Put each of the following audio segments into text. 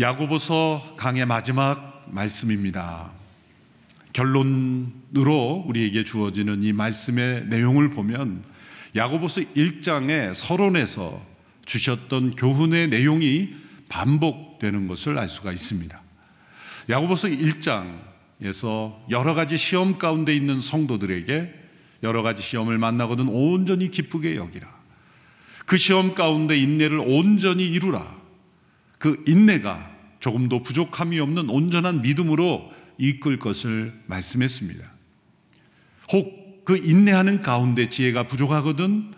야고보서 강의 마지막 말씀입니다. 결론으로 우리에게 주어지는 이 말씀의 내용을 보면 야고보서 1장의 서론에서 주셨던 교훈의 내용이 반복되는 것을 알 수가 있습니다. 야고보서 1장에서 여러 가지 시험 가운데 있는 성도들에게 여러 가지 시험을 만나거든 온전히 기쁘게 여기라. 그 시험 가운데 인내를 온전히 이루라. 그 인내가 조금 도 부족함이 없는 온전한 믿음으로 이끌 것을 말씀했습니다. 혹 그 인내하는 가운데 지혜가 부족하거든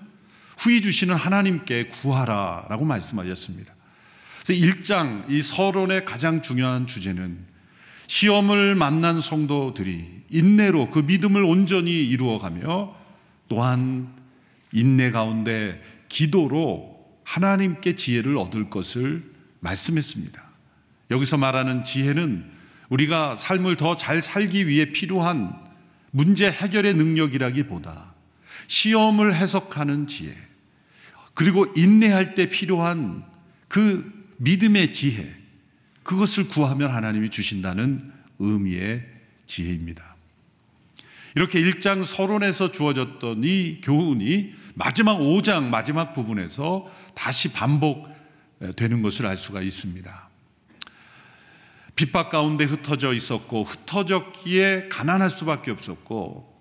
후이 주시는 하나님께 구하라 라고 말씀하셨습니다. 그래서 1장 이 서론의 가장 중요한 주제는 시험을 만난 성도들이 인내로 그 믿음을 온전히 이루어가며 또한 인내 가운데 기도로 하나님께 지혜를 얻을 것을 말씀했습니다. 여기서 말하는 지혜는 우리가 삶을 더 잘 살기 위해 필요한 문제 해결의 능력이라기보다 시험을 해석하는 지혜, 그리고 인내할 때 필요한 그 믿음의 지혜, 그것을 구하면 하나님이 주신다는 의미의 지혜입니다. 이렇게 1장 서론에서 주어졌던 이 교훈이 마지막 5장 마지막 부분에서 다시 반복 되는 것을 알 수가 있습니다. 핍박 가운데 흩어져 있었고 흩어졌기에 가난할 수밖에 없었고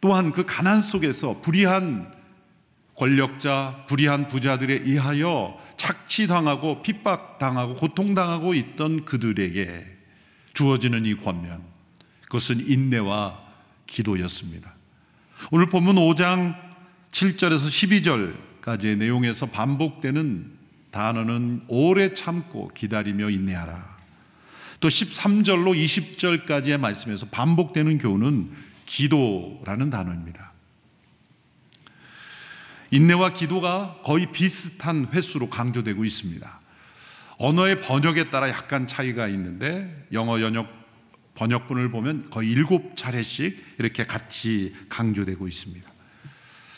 또한 그 가난 속에서 불의한 권력자, 불의한 부자들에 의하여 착취당하고 핍박당하고 고통당하고 있던 그들에게 주어지는 이 권면, 그것은 인내와 기도였습니다. 오늘 본문 5장 7절에서 12절까지의 내용에서 반복되는 단어는 오래 참고 기다리며 인내하라. 또 13절로 20절까지의 말씀에서 반복되는 교훈은 기도라는 단어입니다. 인내와 기도가 거의 비슷한 횟수로 강조되고 있습니다. 언어의 번역에 따라 약간 차이가 있는데 영어 연역 번역본을 보면 거의 일 차례씩 이렇게 같이 강조되고 있습니다.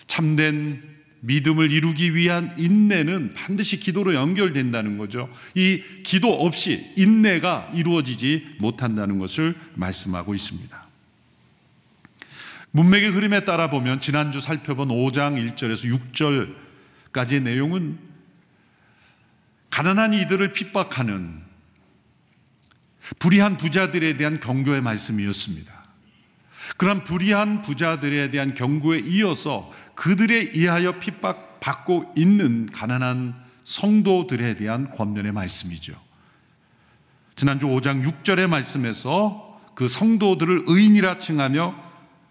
참된 믿음을 이루기 위한 인내는 반드시 기도로 연결된다는 거죠. 이 기도 없이 인내가 이루어지지 못한다는 것을 말씀하고 있습니다. 문맥의 흐름에 따라 보면 지난주 살펴본 5장 1절에서 6절까지의 내용은 가난한 이들을 핍박하는 불의한 부자들에 대한 경고의 말씀이었습니다. 그런 불의한 부자들에 대한 경고에 이어서 그들에 의하여 핍박받고 있는 가난한 성도들에 대한 권면의 말씀이죠. 지난주 5장 6절의 말씀에서 그 성도들을 의인이라 칭하며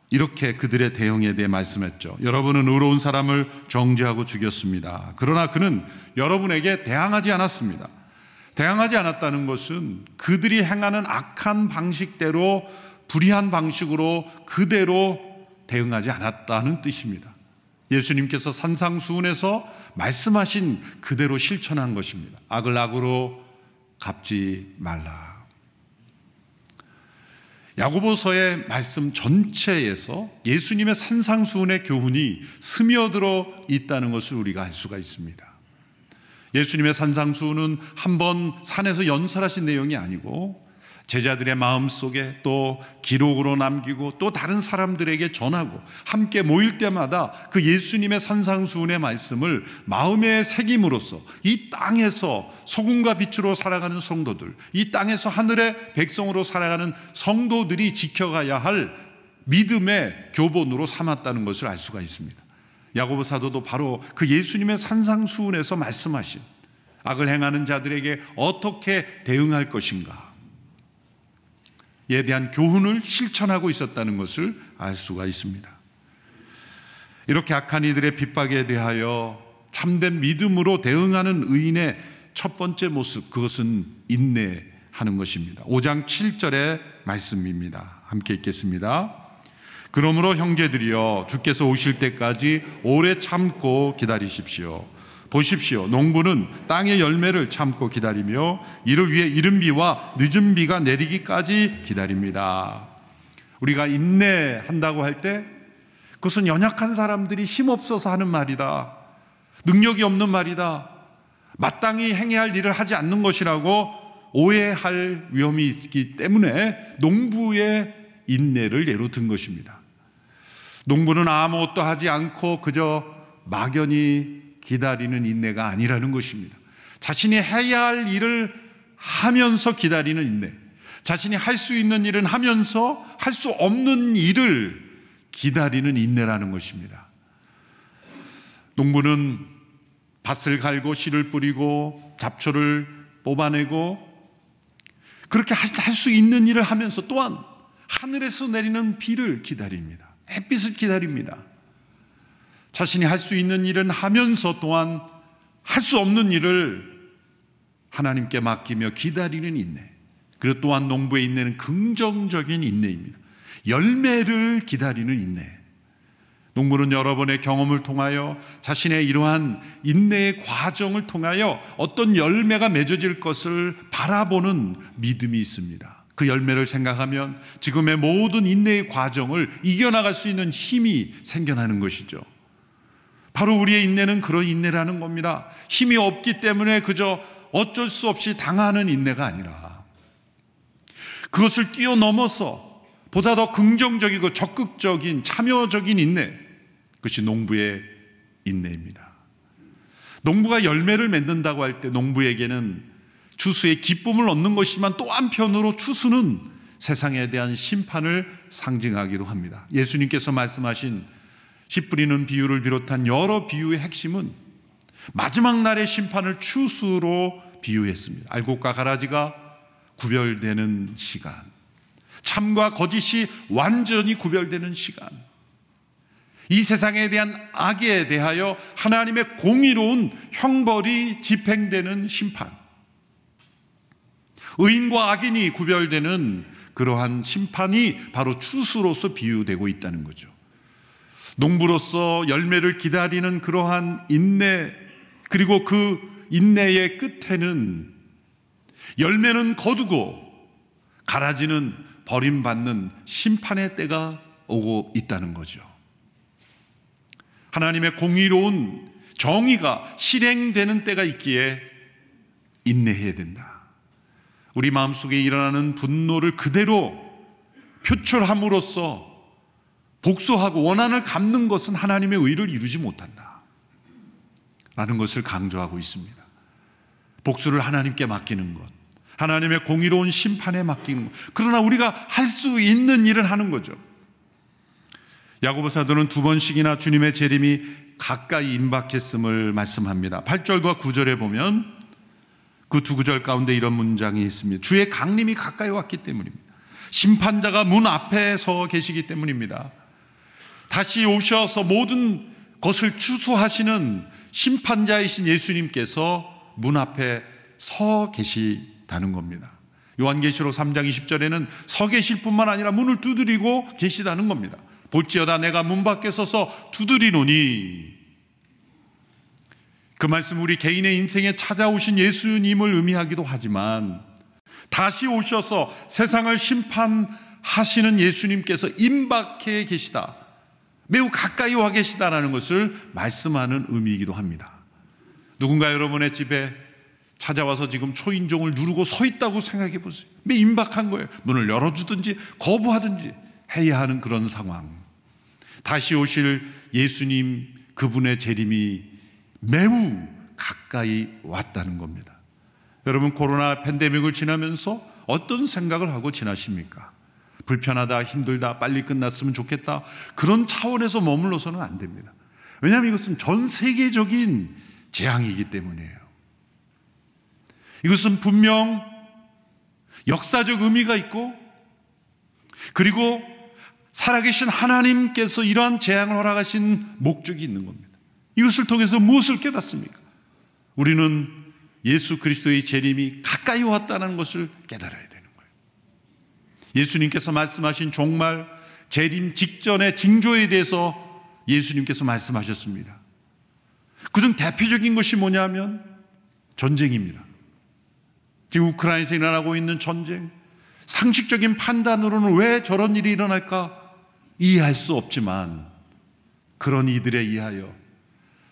이렇게 그들의 대응에 대해 말씀했죠. 여러분은 의로운 사람을 정죄하고 죽였습니다. 그러나 그는 여러분에게 대항하지 않았습니다. 대항하지 않았다는 것은 그들이 행하는 악한 방식대로 불의한 방식으로 그대로 대응하지 않았다는 뜻입니다. 예수님께서 산상수훈에서 말씀하신 그대로 실천한 것입니다. 악을 악으로 갚지 말라. 야고보서의 말씀 전체에서 예수님의 산상수훈의 교훈이 스며들어 있다는 것을 우리가 알 수가 있습니다. 예수님의 산상수훈은 한번 산에서 연설하신 내용이 아니고 제자들의 마음 속에 또 기록으로 남기고 또 다른 사람들에게 전하고 함께 모일 때마다 그 예수님의 산상수훈의 말씀을 마음에 새김으로써 이 땅에서 소금과 빛으로 살아가는 성도들, 이 땅에서 하늘의 백성으로 살아가는 성도들이 지켜가야 할 믿음의 교본으로 삼았다는 것을 알 수가 있습니다. 야고보 사도도 바로 그 예수님의 산상수훈에서 말씀하신 악을 행하는 자들에게 어떻게 대응할 것인가 에 대한 교훈을 실천하고 있었다는 것을 알 수가 있습니다. 이렇게 악한 이들의 핍박에 대하여 참된 믿음으로 대응하는 의인의 첫 번째 모습, 그것은 인내하는 것입니다. 5장 7절의 말씀입니다. 함께 읽겠습니다. 그러므로 형제들이여 주께서 오실 때까지 오래 참고 기다리십시오. 보십시오. 농부는 땅의 열매를 참고 기다리며 이를 위해 이른 비와 늦은 비가 내리기까지 기다립니다. 우리가 인내한다고 할 때 그것은 연약한 사람들이 힘없어서 하는 말이다. 능력이 없는 말이다. 마땅히 행해야 할 일을 하지 않는 것이라고 오해할 위험이 있기 때문에 농부의 인내를 예로 든 것입니다. 농부는 아무것도 하지 않고 그저 막연히 기다리는 인내가 아니라는 것입니다. 자신이 해야 할 일을 하면서 기다리는 인내. 자신이 할 수 있는 일은 하면서 할 수 없는 일을 기다리는 인내라는 것입니다. 농부는 밭을 갈고 씨를 뿌리고 잡초를 뽑아내고 그렇게 할 수 있는 일을 하면서 또한 하늘에서 내리는 비를 기다립니다. 햇빛을 기다립니다. 자신이 할 수 있는 일은 하면서 또한 할 수 없는 일을 하나님께 맡기며 기다리는 인내. 그리고 또한 농부의 인내는 긍정적인 인내입니다. 열매를 기다리는 인내. 농부는 여러 번의 경험을 통하여 자신의 이러한 인내의 과정을 통하여 어떤 열매가 맺어질 것을 바라보는 믿음이 있습니다. 그 열매를 생각하면 지금의 모든 인내의 과정을 이겨나갈 수 있는 힘이 생겨나는 것이죠. 바로 우리의 인내는 그런 인내라는 겁니다. 힘이 없기 때문에 그저 어쩔 수 없이 당하는 인내가 아니라 그것을 뛰어넘어서 보다 더 긍정적이고 적극적인 참여적인 인내. 그것이 농부의 인내입니다. 농부가 열매를 맺는다고 할 때 농부에게는 추수의 기쁨을 얻는 것이지만 또 한편으로 추수는 세상에 대한 심판을 상징하기도 합니다. 예수님께서 말씀하신 씨 뿌리는 비유를 비롯한 여러 비유의 핵심은 마지막 날의 심판을 추수로 비유했습니다. 알곡과 가라지가 구별되는 시간. 참과 거짓이 완전히 구별되는 시간. 이 세상에 대한 악에 대하여 하나님의 공의로운 형벌이 집행되는 심판. 의인과 악인이 구별되는 그러한 심판이 바로 추수로서 비유되고 있다는 거죠. 농부로서 열매를 기다리는 그러한 인내, 그리고 그 인내의 끝에는 열매는 거두고 가라지는 버림받는 심판의 때가 오고 있다는 거죠. 하나님의 공의로운 정의가 실행되는 때가 있기에 인내해야 된다. 우리 마음속에 일어나는 분노를 그대로 표출함으로써 복수하고 원한을 갚는 것은 하나님의 의를 이루지 못한다. 라는 것을 강조하고 있습니다. 복수를 하나님께 맡기는 것, 하나님의 공의로운 심판에 맡기는 것. 그러나 우리가 할 수 있는 일은 하는 거죠. 야고보 사도는 두 번씩이나 주님의 재림이 가까이 임박했음을 말씀합니다. 8절과 9절에 보면 그 두 구절 가운데 이런 문장이 있습니다. 주의 강림이 가까이 왔기 때문입니다. 심판자가 문 앞에 서 계시기 때문입니다. 다시 오셔서 모든 것을 추수하시는 심판자이신 예수님께서 문 앞에 서 계시다는 겁니다. 요한계시록 3장 20절에는 서 계실 뿐만 아니라 문을 두드리고 계시다는 겁니다. 볼지어다 내가 문 밖에 서서 두드리노니 그 말씀 우리 개인의 인생에 찾아오신 예수님을 의미하기도 하지만 다시 오셔서 세상을 심판하시는 예수님께서 임박해 계시다. 매우 가까이 와 계시다라는 것을 말씀하는 의미이기도 합니다. 누군가 여러분의 집에 찾아와서 지금 초인종을 누르고 서 있다고 생각해 보세요. 매 임박한 거예요. 문을 열어주든지 거부하든지 해야 하는 그런 상황. 다시 오실 예수님 그분의 재림이 매우 가까이 왔다는 겁니다. 여러분 코로나 팬데믹을 지나면서 어떤 생각을 하고 지나십니까? 불편하다, 힘들다, 빨리 끝났으면 좋겠다. 그런 차원에서 머물러서는 안 됩니다. 왜냐하면 이것은 전 세계적인 재앙이기 때문이에요. 이것은 분명 역사적 의미가 있고 그리고 살아계신 하나님께서 이러한 재앙을 허락하신 목적이 있는 겁니다. 이것을 통해서 무엇을 깨닫습니까? 우리는 예수 그리스도의 재림이 가까이 왔다는 것을 깨달아야 돼요. 예수님께서 말씀하신 종말 재림 직전의 징조에 대해서 예수님께서 말씀하셨습니다. 그중 대표적인 것이 뭐냐면 전쟁입니다. 지금 우크라이나에서 일어나고 있는 전쟁, 상식적인 판단으로는 왜 저런 일이 일어날까 이해할 수 없지만 그런 이들에 의하여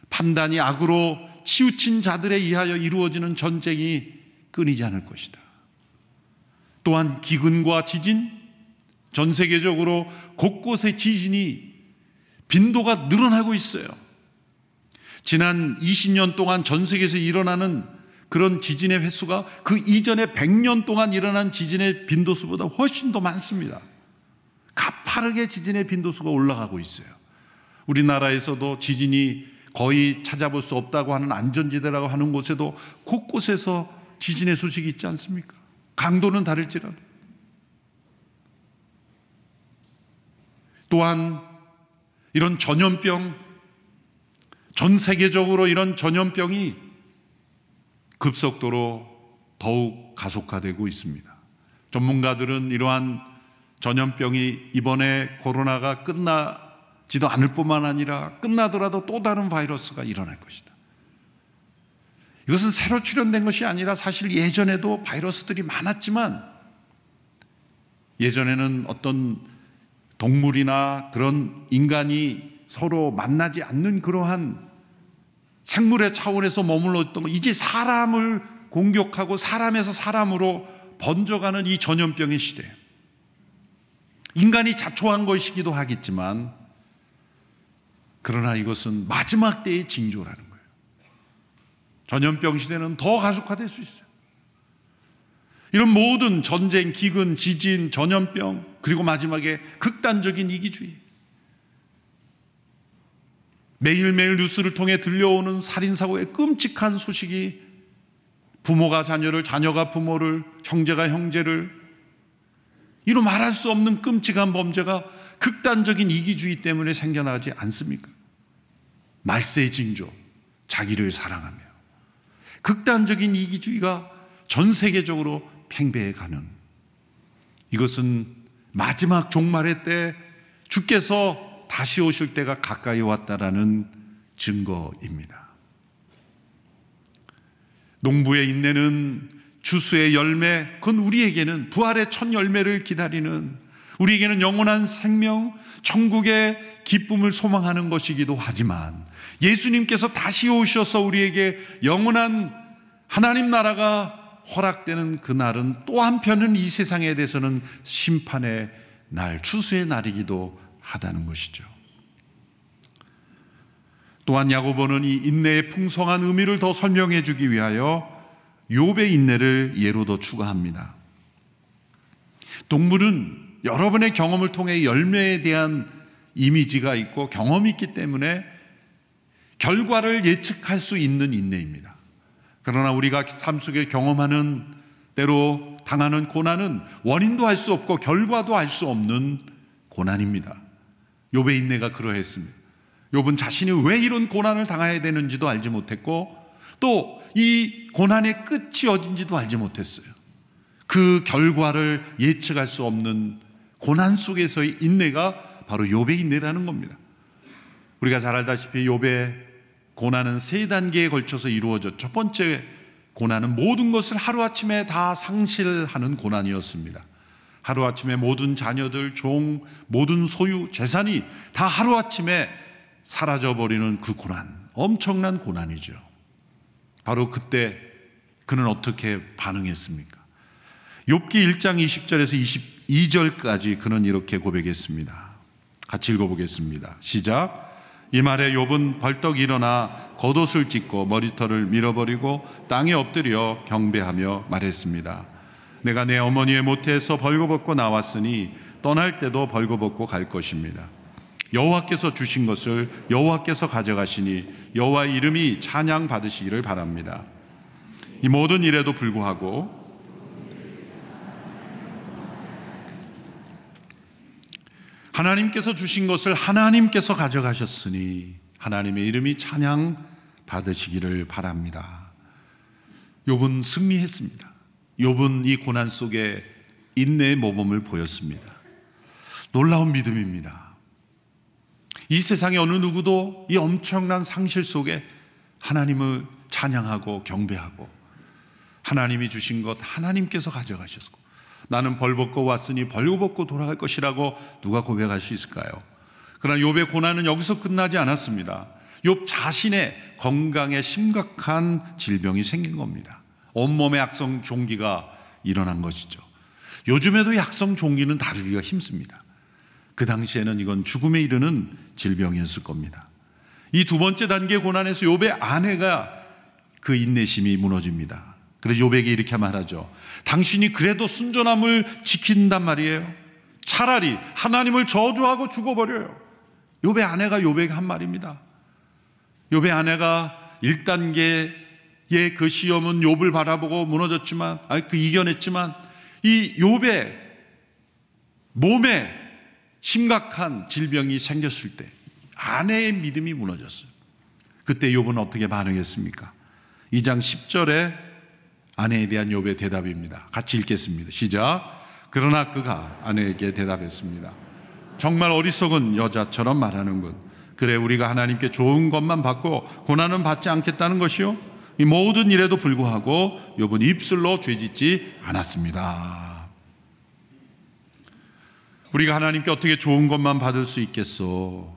판단이 악으로 치우친 자들에 의하여 이루어지는 전쟁이 끊이지 않을 것이다. 또한 기근과 지진, 전 세계적으로 곳곳에 지진이 빈도가 늘어나고 있어요. 지난 20년 동안 전 세계에서 일어나는 그런 지진의 횟수가 그 이전에 100년 동안 일어난 지진의 빈도수보다 훨씬 더 많습니다. 가파르게 지진의 빈도수가 올라가고 있어요. 우리나라에서도 지진이 거의 찾아볼 수 없다고 하는 안전지대라고 하는 곳에도 곳곳에서 지진의 소식이 있지 않습니까? 강도는 다를지라도 또한 이런 전염병 전 세계적으로 이런 전염병이 급속도로 더욱 가속화되고 있습니다. 전문가들은 이러한 전염병이 이번에 코로나가 끝나지도 않을 뿐만 아니라 끝나더라도 또 다른 바이러스가 일어날 것이다. 이것은 새로 출현된 것이 아니라 사실 예전에도 바이러스들이 많았지만 예전에는 어떤 동물이나 그런 인간이 서로 만나지 않는 그러한 생물의 차원에서 머물렀던 거 이제 사람을 공격하고 사람에서 사람으로 번져가는 이 전염병의 시대. 인간이 자초한 것이기도 하겠지만 그러나 이것은 마지막 때의 징조라는 전염병 시대는 더 가속화될 수 있어요. 이런 모든 전쟁, 기근, 지진, 전염병, 그리고 마지막에 극단적인 이기주의. 매일매일 뉴스를 통해 들려오는 살인사고의 끔찍한 소식이 부모가 자녀를, 자녀가 부모를, 형제가 형제를, 이로 말할 수 없는 끔찍한 범죄가 극단적인 이기주의 때문에 생겨나지 않습니까? 말세 징조, 자기를 사랑하며. 극단적인 이기주의가 전 세계적으로 팽배해 가는 이것은 마지막 종말의 때 주께서 다시 오실 때가 가까이 왔다라는 증거입니다. 농부의 인내는 주수의 열매, 그건 우리에게는 부활의 첫 열매를 기다리는 우리에게는 영원한 생명, 천국의 기쁨을 소망하는 것이기도 하지만 예수님께서 다시 오셔서 우리에게 영원한 하나님 나라가 허락되는 그날은 또 한편은 이 세상에 대해서는 심판의 날, 추수의 날이기도 하다는 것이죠. 또한 야고보는 이 인내의 풍성한 의미를 더 설명해 주기 위하여 욥의 인내를 예로 더 추가합니다. 동물은 여러분의 경험을 통해 열매에 대한 이미지가 있고 경험이 있기 때문에 결과를 예측할 수 있는 인내입니다. 그러나 우리가 삶 속에 경험하는 때로 당하는 고난은 원인도 알 수 없고 결과도 알 수 없는 고난입니다. 요배 인내가 그러했습니다. 요분 자신이 왜 이런 고난을 당해야 되는지도 알지 못했고 또 이 고난의 끝이 어딘지도 알지 못했어요. 그 결과를 예측할 수 없는 고난 속에서의 인내가 바로 요배 인내라는 겁니다. 우리가 잘 알다시피 요배 고난은 세 단계에 걸쳐서 이루어져 첫 번째 고난은 모든 것을 하루아침에 다 상실하는 고난이었습니다. 하루아침에 모든 자녀들, 종, 모든 소유, 재산이 다 하루아침에 사라져버리는 그 고난. 엄청난 고난이죠. 바로 그때 그는 어떻게 반응했습니까? 욥기 1장 20절에서 22절까지 그는 이렇게 고백했습니다. 같이 읽어보겠습니다. 시작. 이 말에 욥은 벌떡 일어나 겉옷을 찢고 머리털을 밀어버리고 땅에 엎드려 경배하며 말했습니다. 내가 내 어머니의 모태에서 벌거벗고 나왔으니 떠날 때도 벌거벗고 갈 것입니다. 여호와께서 주신 것을 여호와께서 가져가시니 여호와 이름이 찬양 받으시기를 바랍니다. 이 모든 일에도 불구하고 하나님께서 주신 것을 하나님께서 가져가셨으니 하나님의 이름이 찬양 받으시기를 바랍니다. 욥은 승리했습니다. 욥은 이 고난 속에 인내의 모범을 보였습니다. 놀라운 믿음입니다. 이 세상의 어느 누구도 이 엄청난 상실 속에 하나님을 찬양하고 경배하고 하나님이 주신 것 하나님께서 가져가셨고 나는 벌벗고 왔으니 벌벗고 돌아갈 것이라고 누가 고백할 수 있을까요? 그러나 욥의 고난은 여기서 끝나지 않았습니다. 욥 자신의 건강에 심각한 질병이 생긴 겁니다. 온몸에 악성 종기가 일어난 것이죠. 요즘에도 약성 종기는 다루기가 힘습니다. 그 당시에는 이건 죽음에 이르는 질병이었을 겁니다. 이 두 번째 단계 고난에서 욥의 아내가 그 인내심이 무너집니다. 그래서 요백이 이렇게 말하죠. 당신이 그래도 순전함을 지킨단 말이에요. 차라리 하나님을 저주하고 죽어버려요. 요배 아내가 요백이 한 말입니다. 요배 아내가 1단계의 그 시험은 욥을 바라보고 무너졌지만 아니 그 이겨냈지만 이 요배 몸에 심각한 질병이 생겼을 때 아내의 믿음이 무너졌어요. 그때 욥은 어떻게 반응했습니까? 2장 10절에 아내에 대한 욥의 대답입니다. 같이 읽겠습니다. 시작. 그러나 그가 아내에게 대답했습니다. 정말 어리석은 여자처럼 말하는군. 그래 우리가 하나님께 좋은 것만 받고 고난은 받지 않겠다는 것이요. 이 모든 일에도 불구하고 욥은 입술로 죄짓지 않았습니다. 우리가 하나님께 어떻게 좋은 것만 받을 수 있겠소?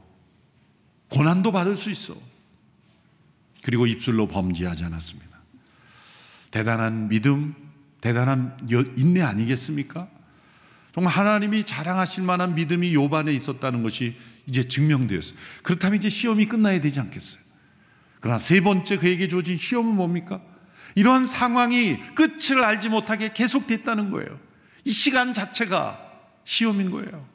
고난도 받을 수 있어. 그리고 입술로 범죄하지 않았습니다. 대단한 믿음, 대단한 인내 아니겠습니까? 정말 하나님이 자랑하실 만한 믿음이 요반에 있었다는 것이 이제 증명되었어요. 그렇다면 이제 시험이 끝나야 되지 않겠어요? 그러나 세 번째 그에게 주어진 시험은 뭡니까? 이러한 상황이 끝을 알지 못하게 계속됐다는 거예요. 이 시간 자체가 시험인 거예요.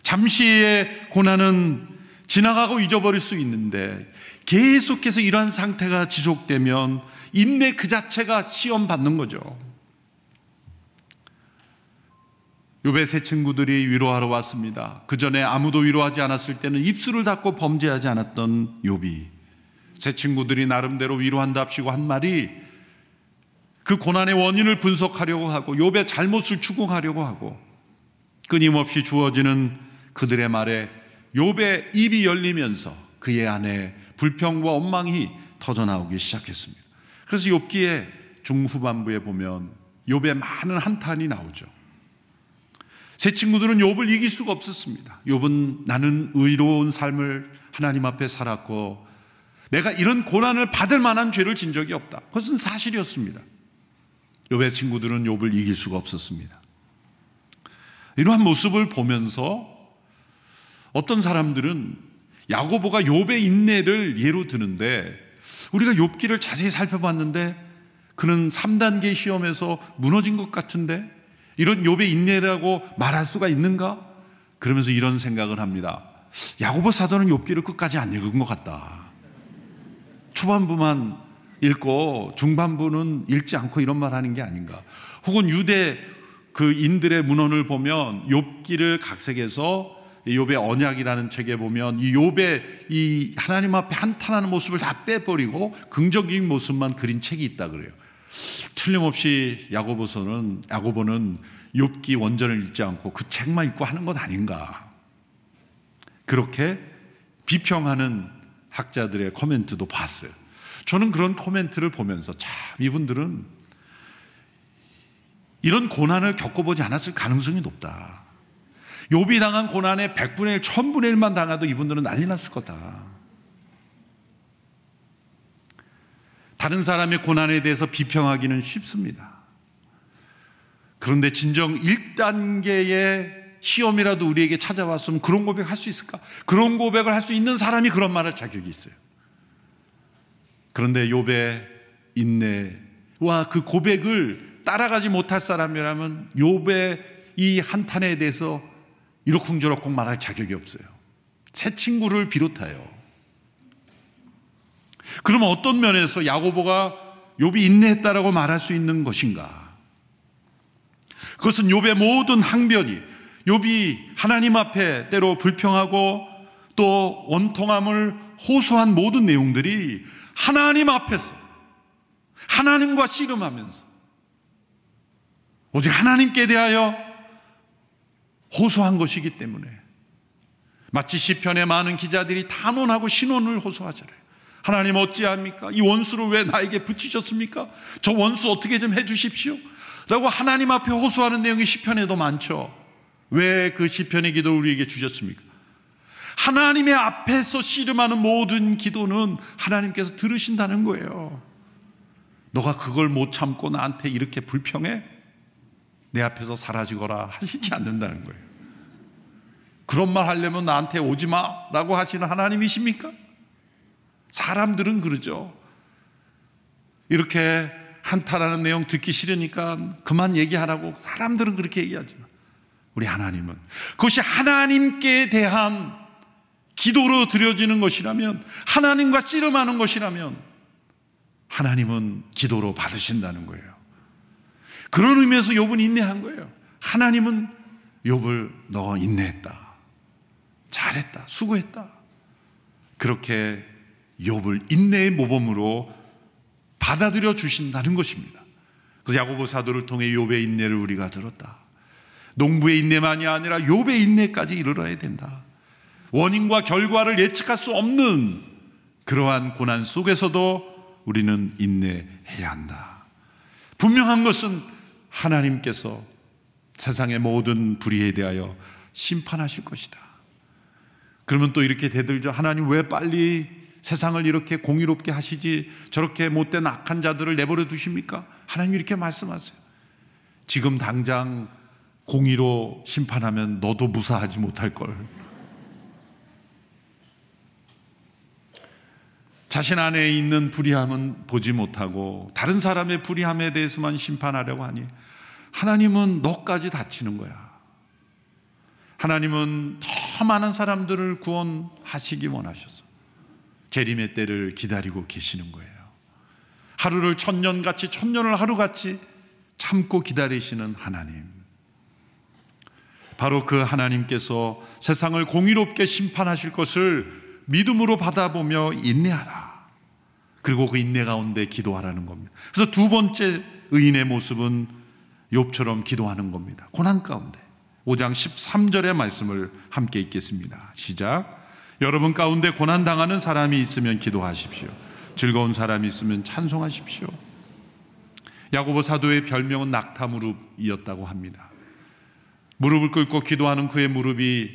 잠시의 고난은 지나가고 잊어버릴 수 있는데 계속해서 이러한 상태가 지속되면 인내 그 자체가 시험 받는 거죠. 요배 세 친구들이 위로하러 왔습니다. 그 전에 아무도 위로하지 않았을 때는 입술을 닫고 범죄하지 않았던 요비. 세 친구들이 나름대로 위로한답시고 한 말이 그 고난의 원인을 분석하려고 하고 요배 잘못을 추궁하려고 하고 끊임없이 주어지는 그들의 말에 요배 입이 열리면서 그의 안에 불평과 원망이 터져나오기 시작했습니다. 그래서 욥기에 중후반부에 보면 욥의 많은 한탄이 나오죠. 제 친구들은 욥을 이길 수가 없었습니다. 욥은 나는 의로운 삶을 하나님 앞에 살았고 내가 이런 고난을 받을 만한 죄를 진 적이 없다. 그것은 사실이었습니다. 욥의 친구들은 욥을 이길 수가 없었습니다. 이러한 모습을 보면서 어떤 사람들은 야고보가 욥의 인내를 예로 드는데 우리가 욥기를 자세히 살펴봤는데 그는 3단계 시험에서 무너진 것 같은데 이런 욥의 인내라고 말할 수가 있는가? 그러면서 이런 생각을 합니다. 야고보 사도는 욥기를 끝까지 안 읽은 것 같다. 초반부만 읽고 중반부는 읽지 않고 이런 말 하는 게 아닌가. 혹은 유대 그 인들의 문헌을 보면 욥기를 각색해서 요배 언약이라는 책에 보면 이 요배 이 하나님 앞에 한탄하는 모습을 다 빼버리고 긍정적인 모습만 그린 책이 있다 그래요. 틀림없이 야고보서는 야고보는 욥기 원전을 읽지 않고 그 책만 읽고 하는 것 아닌가. 그렇게 비평하는 학자들의 코멘트도 봤어요. 저는 그런 코멘트를 보면서 참 이분들은 이런 고난을 겪어보지 않았을 가능성이 높다. 요비 당한 고난의 100분의 1, 1000분의 1만 당해도 이분들은 난리 났을 거다. 다른 사람의 고난에 대해서 비평하기는 쉽습니다. 그런데 진정 1단계의 시험이라도 우리에게 찾아왔으면 그런 고백 할수 있을까? 그런 고백을 할 수 있는 사람이 그런 말을 자격이 있어요. 그런데 요배 인내와 그 고백을 따라가지 못할 사람이라면 요배 이 한탄에 대해서 이러쿵저러쿵 말할 자격이 없어요. 새 친구를 비롯하여. 그럼 어떤 면에서 야고보가 욥이 인내했다라고 말할 수 있는 것인가? 그것은 욥의 모든 항변이 욥이 하나님 앞에 때로 불평하고 또 원통함을 호소한 모든 내용들이 하나님 앞에서 하나님과 씨름하면서 오직 하나님께 대하여 호소한 것이기 때문에 마치 시편의 많은 기자들이 탄원하고 신원을 호소하잖아요. 하나님 어찌합니까? 이 원수를 왜 나에게 붙이셨습니까? 저 원수 어떻게 좀 해주십시오. 라고 하나님 앞에 호소하는 내용이 시편에도 많죠. 왜 그 시편의 기도 우리에게 주셨습니까? 하나님의 앞에서 씨름하는 모든 기도는 하나님께서 들으신다는 거예요. 너가 그걸 못 참고 나한테 이렇게 불평해? 내 앞에서 사라지거라 하시지 않는다는 거예요. 그런 말 하려면 나한테 오지 마. 라고 하시는 하나님이십니까? 사람들은 그러죠. 이렇게 한탄하는 내용 듣기 싫으니까 그만 얘기하라고 사람들은 그렇게 얘기하지만 우리 하나님은 그것이 하나님께 대한 기도로 드려지는 것이라면 하나님과 씨름하는 것이라면 하나님은 기도로 받으신다는 거예요. 그런 의미에서 욥은 인내한 거예요. 하나님은 욥을 너 인내했다. 잘했다. 수고했다. 그렇게 욥을 인내의 모범으로 받아들여 주신다는 것입니다. 그래서 야고보 사도를 통해 욥의 인내를 우리가 들었다. 농부의 인내만이 아니라 욥의 인내까지 이르러야 된다. 원인과 결과를 예측할 수 없는 그러한 고난 속에서도 우리는 인내해야 한다. 분명한 것은 하나님께서 세상의 모든 불의에 대하여 심판하실 것이다. 그러면 또 이렇게 대들죠. 하나님 왜 빨리 세상을 이렇게 공의롭게 하시지 저렇게 못된 악한 자들을 내버려 두십니까? 하나님 이렇게 말씀하세요. 지금 당장 공의로 심판하면 너도 무사하지 못할 걸. 자신 안에 있는 불의함은 보지 못하고 다른 사람의 불의함에 대해서만 심판하려고 하니 하나님은 너까지 다치는 거야. 하나님은 더 많은 사람들을 구원하시기 원하셔서 재림의 때를 기다리고 계시는 거예요. 하루를 천년같이, 천년을 하루같이 참고 기다리시는 하나님. 바로 그 하나님께서 세상을 공의롭게 심판하실 것을 믿음으로 받아보며 인내하라. 그리고 그 인내 가운데 기도하라는 겁니다. 그래서 두 번째 의인의 모습은 욥처럼 기도하는 겁니다. 고난 가운데. 5장 13절의 말씀을 함께 읽겠습니다. 시작. 여러분 가운데 고난 당하는 사람이 있으면 기도하십시오. 즐거운 사람이 있으면 찬송하십시오. 야고보 사도의 별명은 낙타 무릎이었다고 합니다. 무릎을 꿇고 기도하는 그의 무릎이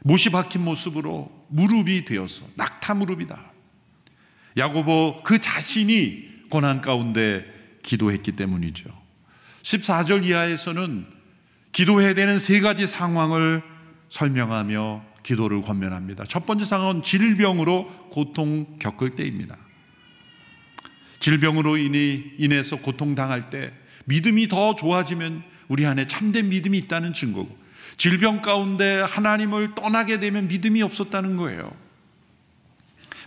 못이 박힌 모습으로 무릎이 되어서 낙타 무릎이다. 야고보 그 자신이 고난 가운데 기도했기 때문이죠. 14절 이하에서는 기도해야 되는 세 가지 상황을 설명하며 기도를 권면합니다. 첫 번째 상황은 질병으로 고통 겪을 때입니다. 질병으로 인해, 인해서 고통당할 때 믿음이 더 좋아지면 우리 안에 참된 믿음이 있다는 증거고 질병 가운데 하나님을 떠나게 되면 믿음이 없었다는 거예요.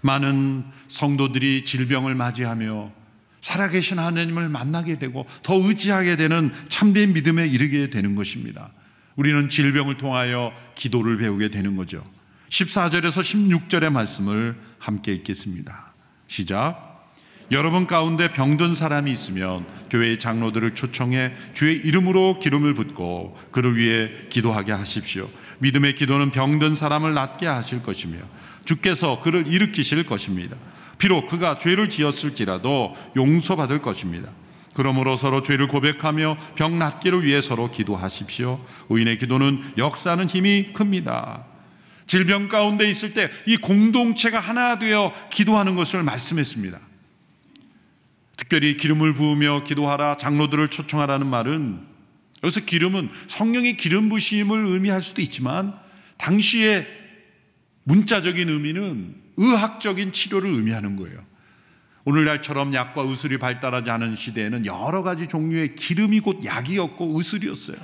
많은 성도들이 질병을 맞이하며 살아계신 하나님을 만나게 되고 더 의지하게 되는 참된 믿음에 이르게 되는 것입니다. 우리는 질병을 통하여 기도를 배우게 되는 거죠. 14절에서 16절의 말씀을 함께 읽겠습니다. 시작. 여러분 가운데 병든 사람이 있으면 교회의 장로들을 초청해 주의 이름으로 기름을 붓고 그를 위해 기도하게 하십시오. 믿음의 기도는 병든 사람을 낫게 하실 것이며 주께서 그를 일으키실 것입니다. 비록 그가 죄를 지었을지라도 용서받을 것입니다. 그러므로 서로 죄를 고백하며 병 낫기를 위해 서로 기도하십시오. 의인의 기도는 역사는 힘이 큽니다. 질병 가운데 있을 때 이 공동체가 하나 되어 기도하는 것을 말씀했습니다. 특별히 기름을 부으며 기도하라 장로들을 초청하라는 말은 여기서 기름은 성령의 기름 부심을 의미할 수도 있지만 당시의 문자적인 의미는 의학적인 치료를 의미하는 거예요. 오늘날처럼 약과 의술이 발달하지 않은 시대에는 여러 가지 종류의 기름이 곧 약이었고 의술이었어요.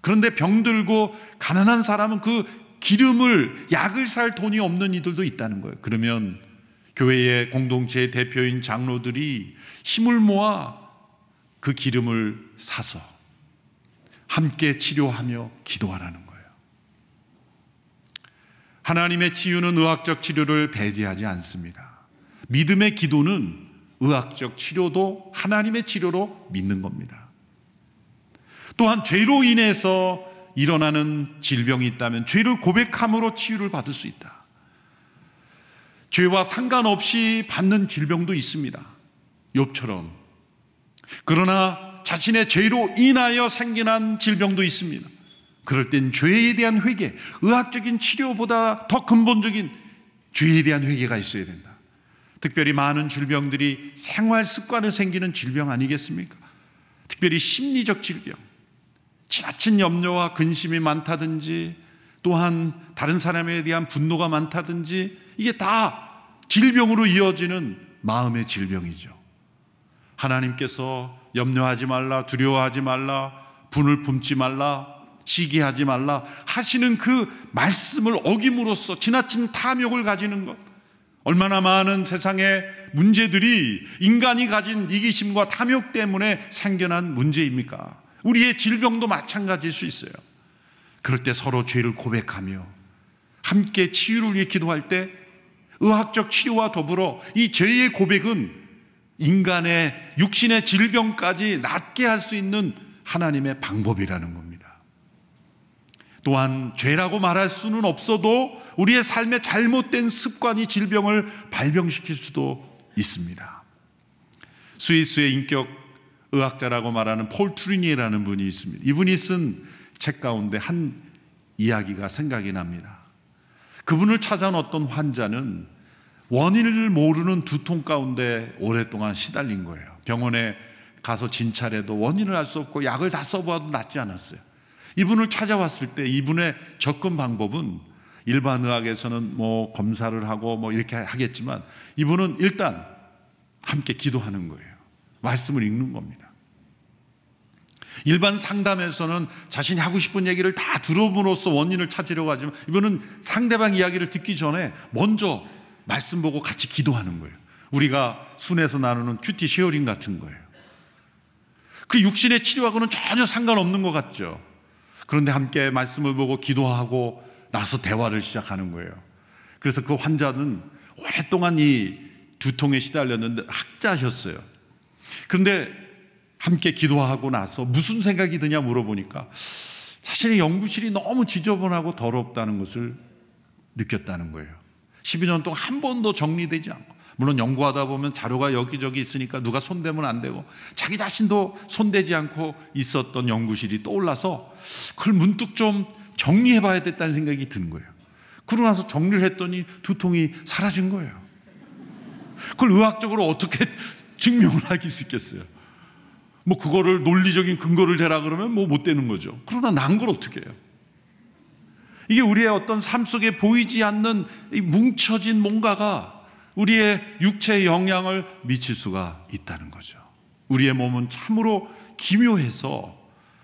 그런데 병들고 가난한 사람은 그 기름을 약을 살 돈이 없는 이들도 있다는 거예요. 그러면 교회의 공동체의 대표인 장로들이 힘을 모아 그 기름을 사서 함께 치료하며 기도하라는 거예요. 하나님의 치유는 의학적 치료를 배제하지 않습니다. 믿음의 기도는 의학적 치료도 하나님의 치료로 믿는 겁니다. 또한 죄로 인해서 일어나는 질병이 있다면 죄를 고백함으로 치유를 받을 수 있다. 죄와 상관없이 받는 질병도 있습니다. 욥처럼 그러나 자신의 죄로 인하여 생겨난 질병도 있습니다. 그럴 땐 죄에 대한 회개, 의학적인 치료보다 더 근본적인 죄에 대한 회개가 있어야 된다. 특별히 많은 질병들이 생활 습관에 생기는 질병 아니겠습니까? 특별히 심리적 질병. 지나친 염려와 근심이 많다든지 또한 다른 사람에 대한 분노가 많다든지 이게 다 질병으로 이어지는 마음의 질병이죠. 하나님께서 염려하지 말라, 두려워하지 말라, 분을 품지 말라, 지게하지 말라 하시는 그 말씀을 어김으로써 지나친 탐욕을 가지는 것. 얼마나 많은 세상의 문제들이 인간이 가진 이기심과 탐욕 때문에 생겨난 문제입니까? 우리의 질병도 마찬가지일 수 있어요. 그럴 때 서로 죄를 고백하며 함께 치유를 위해 기도할 때 의학적 치료와 더불어 이 죄의 고백은 인간의 육신의 질병까지 낫게 할 수 있는 하나님의 방법이라는 겁니다. 또한 죄라고 말할 수는 없어도 우리의 삶의 잘못된 습관이 질병을 발병시킬 수도 있습니다. 스위스의 인격 의학자라고 말하는 폴 트리니라는 분이 있습니다. 이분이 쓴 책 가운데 한 이야기가 생각이 납니다. 그분을 찾아온 어떤 환자는 원인을 모르는 두통 가운데 오랫동안 시달린 거예요. 병원에 가서 진찰해도 원인을 알 수 없고 약을 다 써봐도 낫지 않았어요. 이분을 찾아왔을 때 이분의 접근 방법은 일반 의학에서는 뭐 검사를 하고 뭐 이렇게 하겠지만 이분은 일단 함께 기도하는 거예요. 말씀을 읽는 겁니다. 일반 상담에서는 자신이 하고 싶은 얘기를 다들어보으로써 원인을 찾으려고 하지만 이분은 상대방 이야기를 듣기 전에 먼저 말씀 보고 같이 기도하는 거예요. 우리가 순에서 나누는 큐티 쉐어링 같은 거예요. 그 육신의 치료하고는 전혀 상관없는 것 같죠. 그런데 함께 말씀을 보고 기도하고 나서 대화를 시작하는 거예요. 그래서 그 환자는 오랫동안 이 두통에 시달렸는데 학자셨어요. 그런데 함께 기도하고 나서 무슨 생각이 드냐 물어보니까 사실 연구실이 너무 지저분하고 더럽다는 것을 느꼈다는 거예요. 12년 동안 한 번도 정리되지 않고 물론 연구하다 보면 자료가 여기저기 있으니까 누가 손대면 안 되고 자기 자신도 손대지 않고 있었던 연구실이 떠올라서 그걸 문득 좀 정리해 봐야 됐다는 생각이 든 거예요. 그러고 나서 정리를 했더니 두통이 사라진 거예요. 그걸 의학적으로 어떻게 증명을 하길 수 있겠어요. 뭐 그거를 논리적인 근거를 대라 그러면 뭐 못 되는 거죠. 그러나 난 걸 어떻게 해요? 이게 우리의 어떤 삶 속에 보이지 않는 뭉쳐진 뭔가가 우리의 육체에 영향을 미칠 수가 있다는 거죠. 우리의 몸은 참으로 기묘해서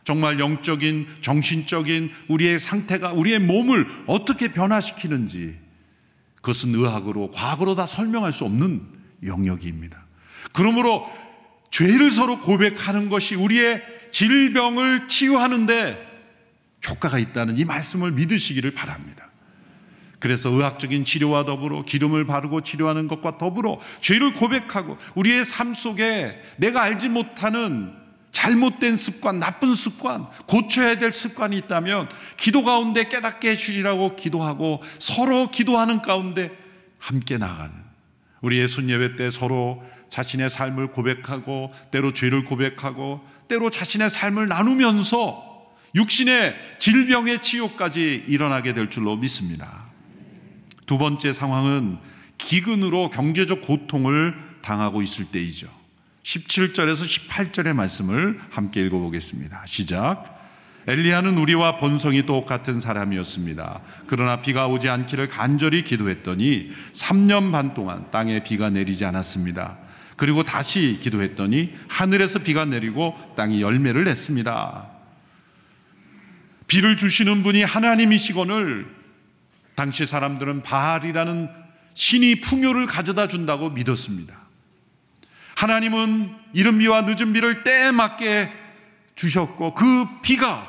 정말 영적인, 정신적인 우리의 상태가 우리의 몸을 어떻게 변화시키는지 그것은 의학으로, 과학으로 다 설명할 수 없는 영역입니다. 그러므로 죄를 서로 고백하는 것이 우리의 질병을 치유하는데 효과가 있다는 이 말씀을 믿으시기를 바랍니다. 그래서 의학적인 치료와 더불어 기름을 바르고 치료하는 것과 더불어 죄를 고백하고 우리의 삶 속에 내가 알지 못하는 잘못된 습관, 나쁜 습관, 고쳐야 될 습관이 있다면 기도 가운데 깨닫게 해주리라고 기도하고 서로 기도하는 가운데 함께 나가는 우리 예수 예배 때 서로 자신의 삶을 고백하고 때로 죄를 고백하고 때로 자신의 삶을 나누면서 육신의 질병의 치유까지 일어나게 될 줄로 믿습니다. 두 번째 상황은 기근으로 경제적 고통을 당하고 있을 때이죠. 17절에서 18절의 말씀을 함께 읽어보겠습니다. 시작. 엘리야는 우리와 본성이 똑같은 사람이었습니다. 그러나 비가 오지 않기를 간절히 기도했더니 3년 반 동안 땅에 비가 내리지 않았습니다. 그리고 다시 기도했더니 하늘에서 비가 내리고 땅이 열매를 냈습니다. 비를 주시는 분이 하나님이시거늘 당시 사람들은 바알이라는 신이 풍요를 가져다 준다고 믿었습니다. 하나님은 이른 비와 늦은 비를 때에 맞게 주셨고 그 비가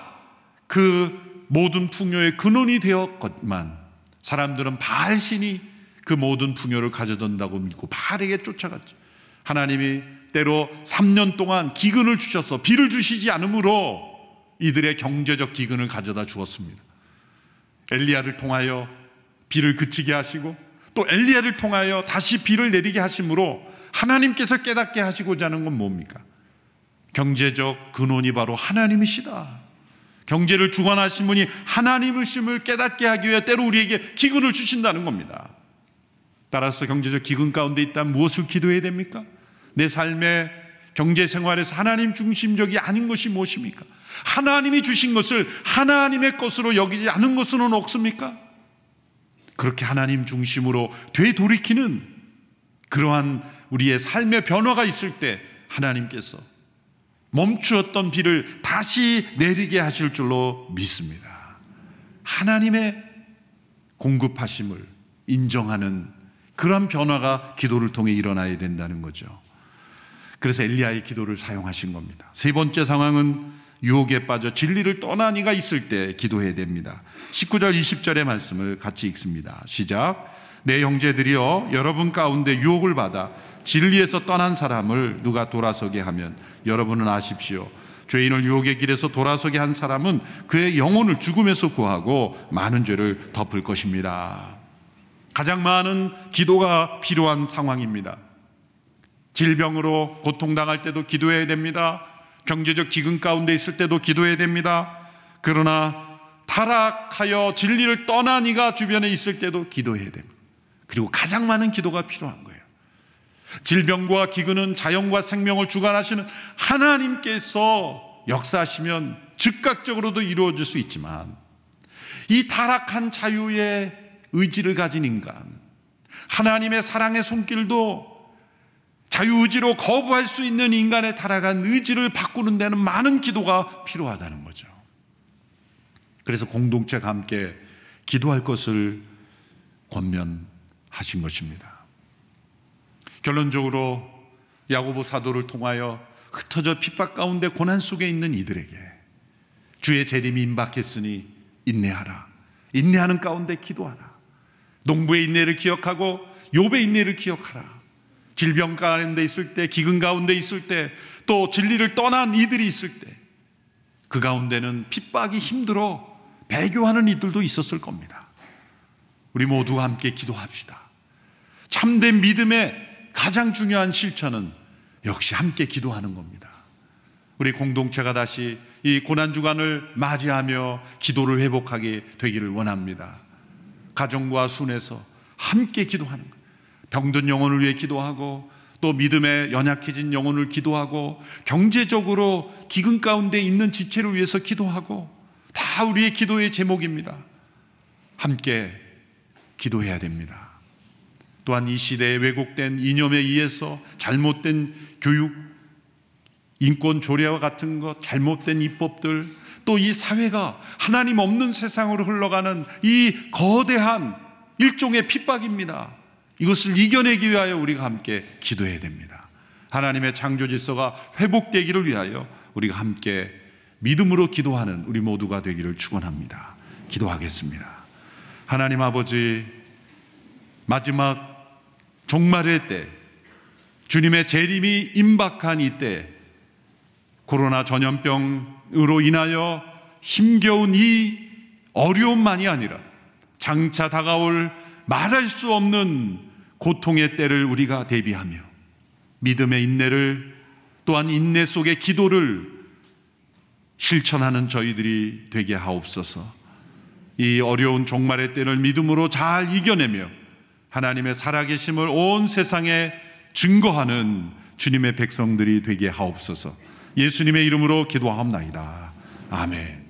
그 모든 풍요의 근원이 되었건만 사람들은 바알 신이 그 모든 풍요를 가져다준다고 믿고 바알에게 쫓아갔죠. 하나님이 때로 3년 동안 기근을 주셔서 비를 주시지 않으므로 이들의 경제적 기근을 가져다 주었습니다. 엘리야를 통하여 비를 그치게 하시고 또 엘리야를 통하여 다시 비를 내리게 하심으로 하나님께서 깨닫게 하시고자 하는 건 뭡니까? 경제적 근원이 바로 하나님이시다. 경제를 주관하신 분이 하나님이심을 깨닫게 하기 위해 때로 우리에게 기근을 주신다는 겁니다. 따라서 경제적 기근 가운데 있다면 무엇을 기도해야 됩니까? 내 삶의 경제 생활에서 하나님 중심적이 아닌 것이 무엇입니까? 하나님이 주신 것을 하나님의 것으로 여기지 않은 것은 없습니까? 그렇게 하나님 중심으로 되돌이키는 그러한 우리의 삶의 변화가 있을 때 하나님께서 멈추었던 비를 다시 내리게 하실 줄로 믿습니다. 하나님의 공급하심을 인정하는 그런 변화가 기도를 통해 일어나야 된다는 거죠. 그래서 엘리야의 기도를 사용하신 겁니다. 세 번째 상황은 유혹에 빠져 진리를 떠난 이가 있을 때 기도해야 됩니다. 19절 20절의 말씀을 같이 읽습니다. 시작. 내 형제들이여 여러분 가운데 유혹을 받아 진리에서 떠난 사람을 누가 돌아서게 하면 여러분은 아십시오. 죄인을 유혹의 길에서 돌아서게 한 사람은 그의 영혼을 죽음에서 구하고 많은 죄를 덮을 것입니다. 가장 많은 기도가 필요한 상황입니다. 질병으로 고통당할 때도 기도해야 됩니다. 경제적 기근 가운데 있을 때도 기도해야 됩니다. 그러나 타락하여 진리를 떠난 이가 주변에 있을 때도 기도해야 됩니다. 그리고 가장 많은 기도가 필요한 거예요. 질병과 기근은 자연과 생명을 주관하시는 하나님께서 역사하시면 즉각적으로도 이루어질 수 있지만 이 타락한 자유의 의지를 가진 인간, 하나님의 사랑의 손길도 자유의지로 거부할 수 있는 인간의 타락한 의지를 바꾸는 데는 많은 기도가 필요하다는 거죠. 그래서 공동체가 함께 기도할 것을 권면하신 것입니다. 결론적으로 야고보 사도를 통하여 흩어져 핍박 가운데 고난 속에 있는 이들에게 주의 재림이 임박했으니 인내하라. 인내하는 가운데 기도하라. 농부의 인내를 기억하고 욥의 인내를 기억하라. 질병 가운데 있을 때, 기근 가운데 있을 때, 또 진리를 떠난 이들이 있을 때, 그 가운데는 핍박이 힘들어 배교하는 이들도 있었을 겁니다. 우리 모두 함께 기도합시다. 참된 믿음의 가장 중요한 실천은 역시 함께 기도하는 겁니다. 우리 공동체가 다시 이 고난주간을 맞이하며 기도를 회복하게 되기를 원합니다. 가정과 순에서 함께 기도하는 것. 병든 영혼을 위해 기도하고 또 믿음에 연약해진 영혼을 기도하고 경제적으로 기근 가운데 있는 지체를 위해서 기도하고 다 우리의 기도의 제목입니다. 함께 기도해야 됩니다. 또한 이 시대의 왜곡된 이념에 의해서 잘못된 교육, 인권 조례와 같은 것, 잘못된 입법들, 또 이 사회가 하나님 없는 세상으로 흘러가는 이 거대한 일종의 핍박입니다. 이것을 이겨내기 위하여 우리가 함께 기도해야 됩니다. 하나님의 창조 질서가 회복되기를 위하여 우리가 함께 믿음으로 기도하는 우리 모두가 되기를 축원합니다. 기도하겠습니다. 하나님 아버지 마지막 종말의 때 주님의 재림이 임박한 이 때 코로나 전염병으로 인하여 힘겨운 이 어려움만이 아니라 장차 다가올 말할 수 없는 고통의 때를 우리가 대비하며 믿음의 인내를 또한 인내 속의 기도를 실천하는 저희들이 되게 하옵소서. 이 어려운 종말의 때를 믿음으로 잘 이겨내며 하나님의 살아계심을 온 세상에 증거하는 주님의 백성들이 되게 하옵소서. 예수님의 이름으로 기도하옵나이다. 아멘.